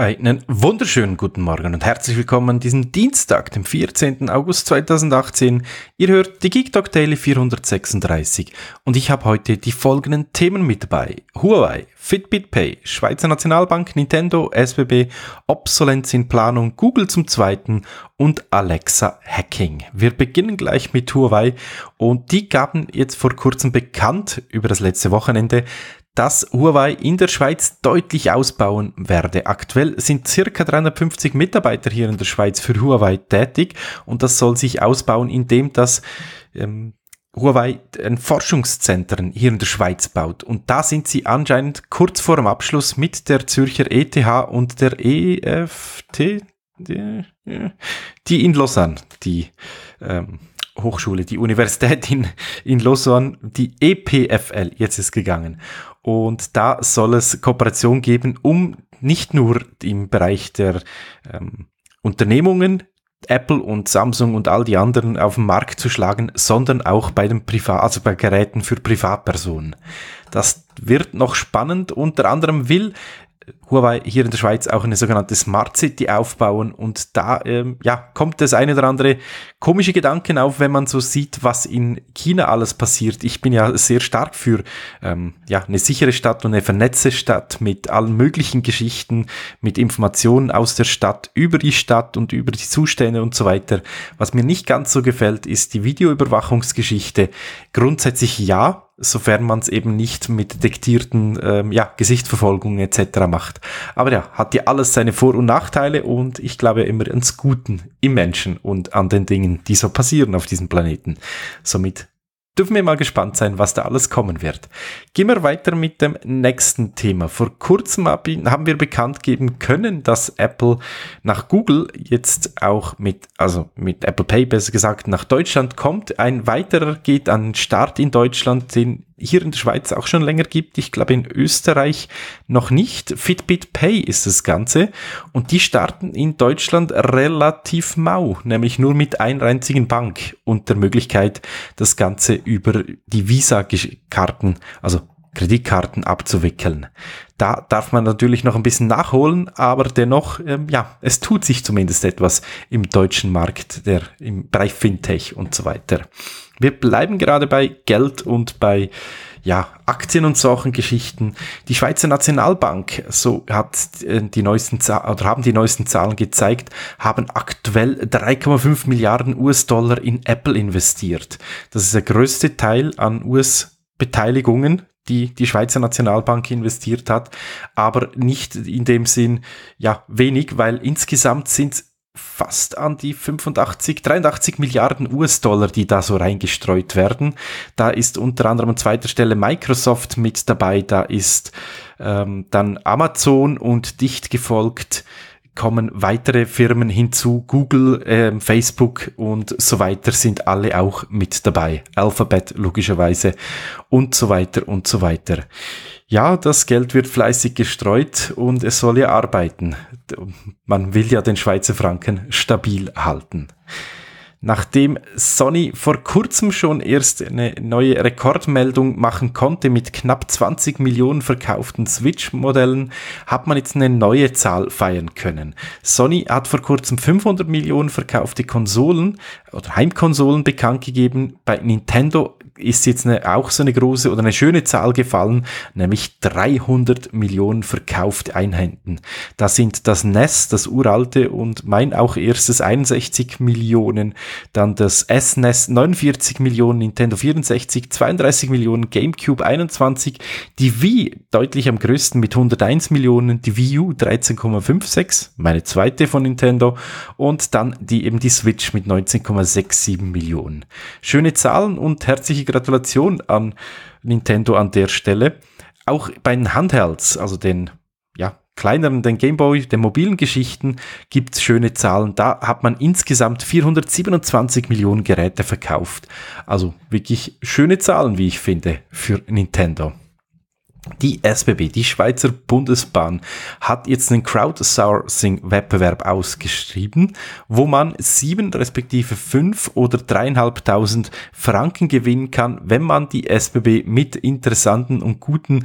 Einen wunderschönen guten Morgen und herzlich willkommen an diesem Dienstag, dem 14. August 2018. Ihr hört die Geek Talk Daily 436 und ich habe heute die folgenden Themen mit dabei. Huawei, Fitbit Pay, Schweizer Nationalbank, Nintendo, SBB, Obsolenz in Planung, Google zum Zweiten und Alexa Hacking. Wir beginnen gleich mit Huawei und die gaben jetzt vor kurzem bekannt über das letzte Wochenende, dass Huawei in der Schweiz deutlich ausbauen werde. Aktuell sind circa 350 Mitarbeiter hier in der Schweiz für Huawei tätig und das soll sich ausbauen, indem das ähm, Huawei ein Forschungszentrum hier in der Schweiz baut. Und da sind sie anscheinend kurz vor dem Abschluss mit der Zürcher ETH und der EFT, die, die in Lausanne, die ähm, Hochschule, die Universität in, in Lausanne, die EPFL, jetzt ist gegangen. Und da soll es Kooperation geben, um nicht nur im Bereich der ähm, Unternehmungen, Apple und Samsung und all die anderen auf den Markt zu schlagen, sondern auch bei den Privat, also bei Geräten für Privatpersonen. Das wird noch spannend. Unter anderem will Huawei hier in der Schweiz auch eine sogenannte Smart City aufbauen und da ähm, ja, kommt das eine oder andere komische Gedanken auf, wenn man so sieht, was in China alles passiert. Ich bin ja sehr stark für ähm, ja, eine sichere Stadt und eine vernetzte Stadt mit allen möglichen Geschichten, mit Informationen aus der Stadt über die Stadt und über die Zustände und so weiter. Was mir nicht ganz so gefällt, ist die Videoüberwachungsgeschichte. Grundsätzlich ja, sofern man es eben nicht mit detektierten ähm, ja, Gesichtsverfolgungen etc. macht. Aber ja, hat ja alles seine Vor- und Nachteile und ich glaube immer ans Guten im Menschen und an den Dingen, die so passieren auf diesem Planeten. Somit dürfen wir mal gespannt sein, was da alles kommen wird. Gehen wir weiter mit dem nächsten Thema. Vor kurzem haben wir bekannt geben können, dass Apple nach Google jetzt auch mit, also mit Apple Pay besser gesagt, nach Deutschland kommt. Ein weiterer geht an den Start in Deutschland, den hier in der Schweiz auch schon länger gibt. Ich glaube in Österreich noch nicht. Fitbit Pay ist das Ganze. Und die starten in Deutschland relativ mau, nämlich nur mit einer einzigen Bank und der Möglichkeit, das Ganze über die Visa-Karten, also Kreditkarten abzuwickeln. Da darf man natürlich noch ein bisschen nachholen, aber dennoch, ähm, ja, es tut sich zumindest etwas im deutschen Markt, der im Bereich Fintech und so weiter. Wir bleiben gerade bei Geld und bei ja, Aktien und solchen Geschichten. Die Schweizer Nationalbank, so hat äh, die neuesten Zahlen, oder haben die neuesten Zahlen gezeigt, haben aktuell 3,5 Milliarden US-Dollar in Apple investiert. Das ist der größte Teil an US-Beteiligungen, die die Schweizer Nationalbank investiert hat, aber nicht in dem Sinn, ja, wenig, weil insgesamt sind fast an die 85, 83 Milliarden US-Dollar, die da so reingestreut werden. Da ist unter anderem an zweiter Stelle Microsoft mit dabei, da ist ähm, dann Amazon und dicht gefolgt kommen weitere Firmen hinzu, Google, ähm, Facebook und so weiter sind alle auch mit dabei. Alphabet logischerweise und so weiter und so weiter ja, das Geld wird fleißig gestreut und es soll ja arbeiten. Man will ja den Schweizer Franken stabil halten. Nachdem Sony vor kurzem schon erst eine neue Rekordmeldung machen konnte mit knapp 20 Millionen verkauften Switch-Modellen, hat man jetzt eine neue Zahl feiern können. Sony hat vor kurzem 500 Millionen verkaufte Konsolen oder Heimkonsolen bekannt gegeben. Bei Nintendo ist jetzt eine, auch so eine große oder eine schöne Zahl gefallen, nämlich 300 Millionen verkaufte Einheiten. Da sind das NES, das uralte und mein auch erstes 61 Millionen dann das SNES e 49 Millionen, Nintendo 64, 32 Millionen, GameCube 21, die Wii deutlich am größten mit 101 Millionen, die Wii U 13,56, meine zweite von Nintendo, und dann die eben die Switch mit 19,67 Millionen. Schöne Zahlen und herzliche Gratulation an Nintendo an der Stelle. Auch bei den Handhelds, also den kleineren, den Gameboy, den mobilen Geschichten gibt es schöne Zahlen. Da hat man insgesamt 427 Millionen Geräte verkauft. Also wirklich schöne Zahlen, wie ich finde, für Nintendo. Die SBB, die Schweizer Bundesbahn, hat jetzt einen Crowdsourcing-Wettbewerb ausgeschrieben, wo man sieben respektive fünf oder dreieinhalbtausend Franken gewinnen kann, wenn man die SBB mit interessanten und guten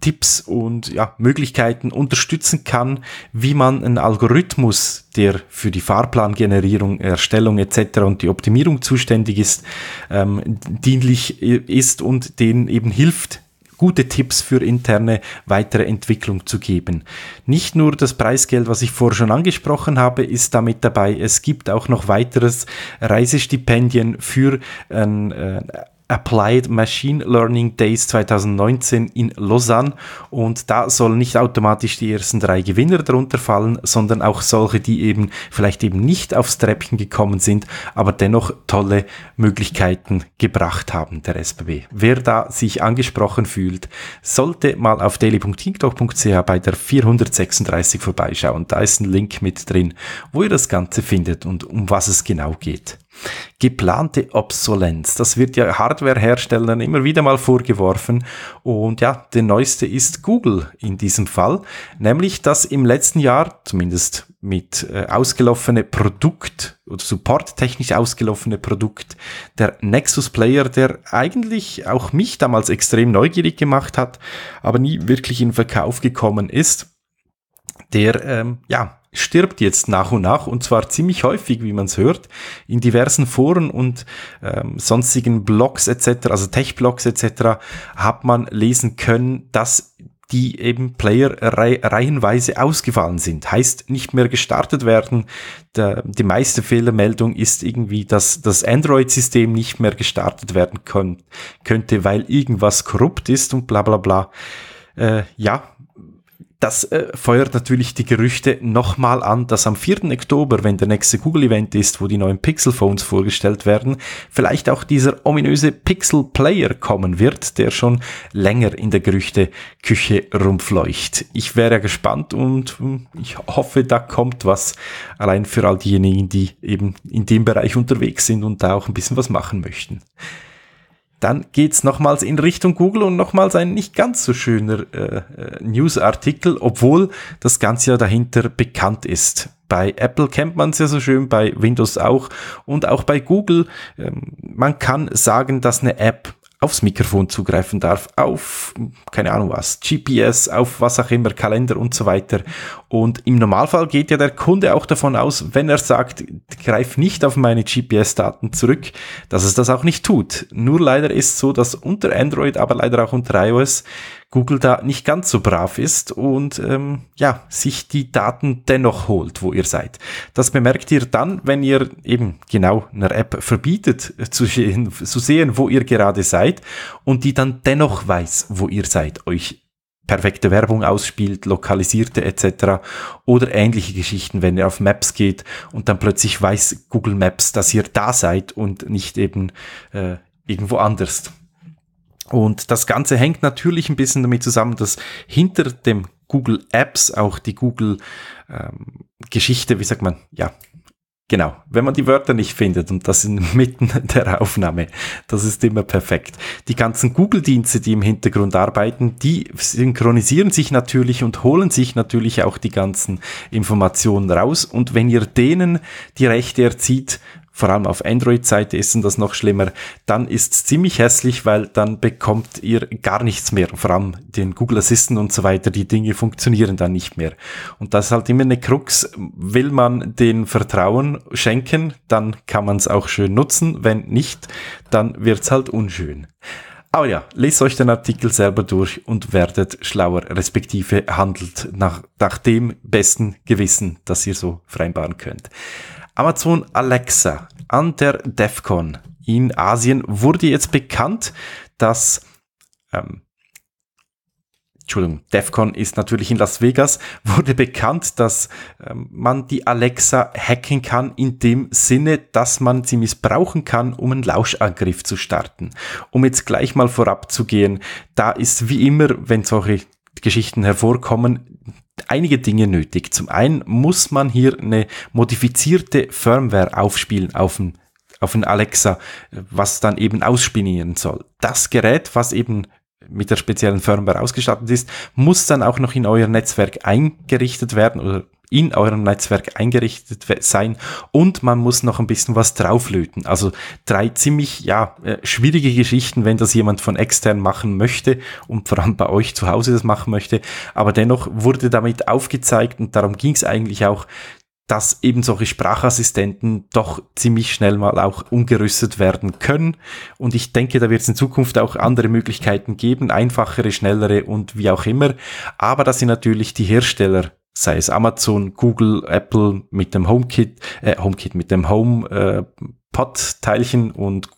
Tipps und ja, Möglichkeiten unterstützen kann, wie man einen Algorithmus, der für die Fahrplangenerierung, Erstellung etc. und die Optimierung zuständig ist, ähm, dienlich ist und denen eben hilft, gute Tipps für interne weitere Entwicklung zu geben. Nicht nur das Preisgeld, was ich vorher schon angesprochen habe, ist damit dabei. Es gibt auch noch weiteres Reisestipendien für ein äh, Applied Machine Learning Days 2019 in Lausanne. Und da sollen nicht automatisch die ersten drei Gewinner darunter fallen, sondern auch solche, die eben vielleicht eben nicht aufs Treppchen gekommen sind, aber dennoch tolle Möglichkeiten gebracht haben, der SBB. Wer da sich angesprochen fühlt, sollte mal auf daily.tiktok.ch bei der 436 vorbeischauen. Da ist ein Link mit drin, wo ihr das Ganze findet und um was es genau geht. Geplante Obsolenz, das wird ja Hardwareherstellern immer wieder mal vorgeworfen. Und ja, der neueste ist Google in diesem Fall, nämlich dass im letzten Jahr, zumindest mit äh, ausgelaufene Produkt oder supporttechnisch ausgelaufene Produkt, der Nexus Player, der eigentlich auch mich damals extrem neugierig gemacht hat, aber nie wirklich in Verkauf gekommen ist der ähm, ja stirbt jetzt nach und nach und zwar ziemlich häufig, wie man es hört, in diversen Foren und ähm, sonstigen Blogs etc., also Tech-Blogs etc., hat man lesen können, dass die eben Player rei reihenweise ausgefallen sind. Heißt, nicht mehr gestartet werden. Der, die meiste Fehlermeldung ist irgendwie, dass das Android-System nicht mehr gestartet werden könnte, weil irgendwas korrupt ist und bla bla bla. Äh, ja, das äh, feuert natürlich die Gerüchte nochmal an, dass am 4. Oktober, wenn der nächste Google-Event ist, wo die neuen Pixel-Phones vorgestellt werden, vielleicht auch dieser ominöse Pixel-Player kommen wird, der schon länger in der Gerüchte-Küche rumfleucht. Ich wäre ja gespannt und hm, ich hoffe, da kommt was allein für all diejenigen, die eben in dem Bereich unterwegs sind und da auch ein bisschen was machen möchten dann geht's nochmals in Richtung Google und nochmals ein nicht ganz so schöner äh, äh Newsartikel, obwohl das Ganze ja dahinter bekannt ist. Bei Apple kennt man es ja so schön, bei Windows auch und auch bei Google. Ähm, man kann sagen, dass eine App aufs Mikrofon zugreifen darf, auf, keine Ahnung was, GPS, auf was auch immer, Kalender und so weiter. Und im Normalfall geht ja der Kunde auch davon aus, wenn er sagt, greif nicht auf meine GPS-Daten zurück, dass es das auch nicht tut. Nur leider ist es so, dass unter Android, aber leider auch unter iOS Google da nicht ganz so brav ist und ähm, ja, sich die Daten dennoch holt, wo ihr seid. Das bemerkt ihr dann, wenn ihr eben genau einer App verbietet äh, zu sehen, zu sehen, wo ihr gerade seid und die dann dennoch weiß, wo ihr seid, euch perfekte Werbung ausspielt, lokalisierte etc. oder ähnliche Geschichten, wenn ihr auf Maps geht und dann plötzlich weiß Google Maps, dass ihr da seid und nicht eben äh, irgendwo anders. Und das Ganze hängt natürlich ein bisschen damit zusammen, dass hinter dem Google Apps auch die Google ähm, Geschichte, wie sagt man, ja, Genau, wenn man die Wörter nicht findet und das inmitten der Aufnahme, das ist immer perfekt. Die ganzen Google-Dienste, die im Hintergrund arbeiten, die synchronisieren sich natürlich und holen sich natürlich auch die ganzen Informationen raus. Und wenn ihr denen die Rechte erzieht, vor allem auf Android-Seite ist das noch schlimmer, dann ist es ziemlich hässlich, weil dann bekommt ihr gar nichts mehr, vor allem den Google Assistant und so weiter, die Dinge funktionieren dann nicht mehr. Und das ist halt immer eine Krux, will man den Vertrauen schenken, dann kann man es auch schön nutzen, wenn nicht, dann wird es halt unschön. Aber ja, lest euch den Artikel selber durch und werdet schlauer, respektive handelt nach, nach dem besten Gewissen, das ihr so vereinbaren könnt. Amazon Alexa an der DEFCON in Asien wurde jetzt bekannt, dass ähm, Entschuldigung, DEFCON ist natürlich in Las Vegas, wurde bekannt, dass ähm, man die Alexa hacken kann in dem Sinne, dass man sie missbrauchen kann, um einen Lauschangriff zu starten. Um jetzt gleich mal vorab zu gehen, da ist wie immer, wenn solche Geschichten hervorkommen, einige Dinge nötig. Zum einen muss man hier eine modifizierte Firmware aufspielen auf dem auf ein Alexa, was dann eben ausspinieren soll. Das Gerät, was eben mit der speziellen Firmware ausgestattet ist, muss dann auch noch in euer Netzwerk eingerichtet werden oder in eurem Netzwerk eingerichtet sein und man muss noch ein bisschen was drauflöten. Also drei ziemlich ja, äh, schwierige Geschichten, wenn das jemand von extern machen möchte und vor allem bei euch zu Hause das machen möchte. Aber dennoch wurde damit aufgezeigt und darum ging es eigentlich auch, dass eben solche Sprachassistenten doch ziemlich schnell mal auch umgerüstet werden können. Und ich denke, da wird es in Zukunft auch andere Möglichkeiten geben, einfachere, schnellere und wie auch immer. Aber das sind natürlich die Hersteller sei es Amazon, Google, Apple mit dem HomeKit, äh, HomeKit mit dem Home äh, Pod Teilchen und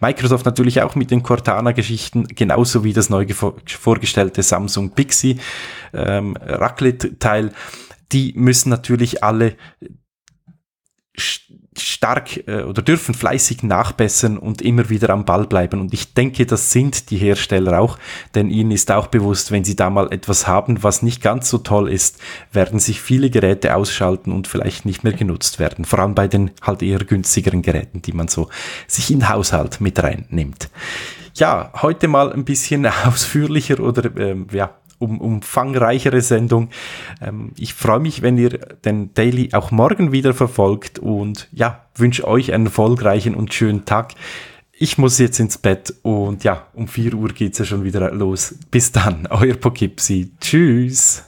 Microsoft natürlich auch mit den Cortana-Geschichten, genauso wie das neu vorgestellte Samsung Pixie ähm, Raclette-Teil. Die müssen natürlich alle stark äh, oder dürfen fleißig nachbessern und immer wieder am Ball bleiben. Und ich denke, das sind die Hersteller auch, denn ihnen ist auch bewusst, wenn sie da mal etwas haben, was nicht ganz so toll ist, werden sich viele Geräte ausschalten und vielleicht nicht mehr genutzt werden. Vor allem bei den halt eher günstigeren Geräten, die man so sich in Haushalt mit reinnimmt. Ja, heute mal ein bisschen ausführlicher oder ähm, ja, um, umfangreichere Sendung. Ähm, ich freue mich, wenn ihr den Daily auch morgen wieder verfolgt und ja, wünsche euch einen erfolgreichen und schönen Tag. Ich muss jetzt ins Bett und ja, um 4 Uhr geht es ja schon wieder los. Bis dann, euer Pokipsi. Tschüss.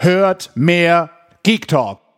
Hört mehr Geek Talk.